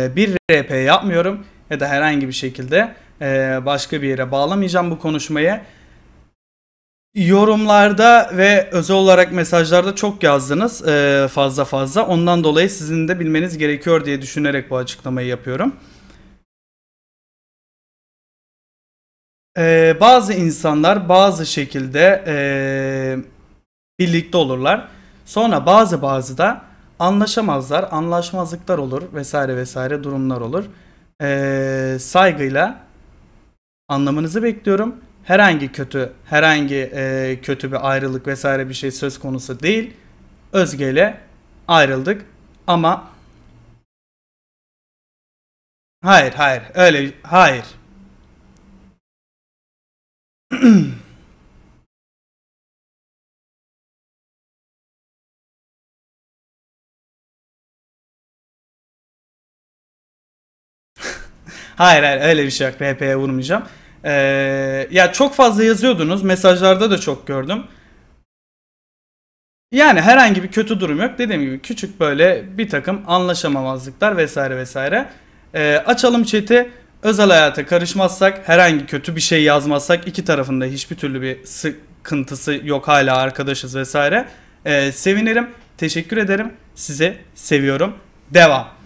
Ee, bir RP yapmıyorum ya da herhangi bir şekilde ee, başka bir yere bağlamayacağım bu konuşmayı. Yorumlarda ve özel olarak mesajlarda çok yazdınız ee, fazla fazla. Ondan dolayı sizin de bilmeniz gerekiyor diye düşünerek bu açıklamayı yapıyorum. bazı insanlar bazı şekilde birlikte olurlar. Sonra bazı bazı da anlaşamazlar, anlaşmazlıklar olur vesaire vesaire durumlar olur. Ee, saygıyla anlamınızı bekliyorum. Herhangi kötü, herhangi e, kötü bir ayrılık vesaire bir şey söz konusu değil. Özge ayrıldık ama hayır hayır öyle hayır Hayır hayır öyle bir şey yok. RP'ye vurmayacağım. Ee, ya çok fazla yazıyordunuz. Mesajlarda da çok gördüm. Yani herhangi bir kötü durum yok. Dediğim gibi küçük böyle bir takım anlaşamamazlıklar vesaire vesaire. Ee, açalım chat'i. Özel hayata karışmazsak, herhangi kötü bir şey yazmazsak iki tarafında hiçbir türlü bir sıkıntısı yok hala arkadaşız vesaire. Ee, sevinirim. Teşekkür ederim. Sizi seviyorum. Devam.